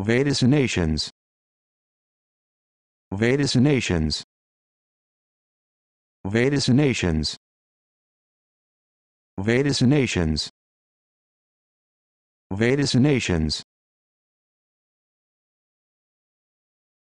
Vaticinations Vaticinations Vaticinations Vaticinations Vaticinations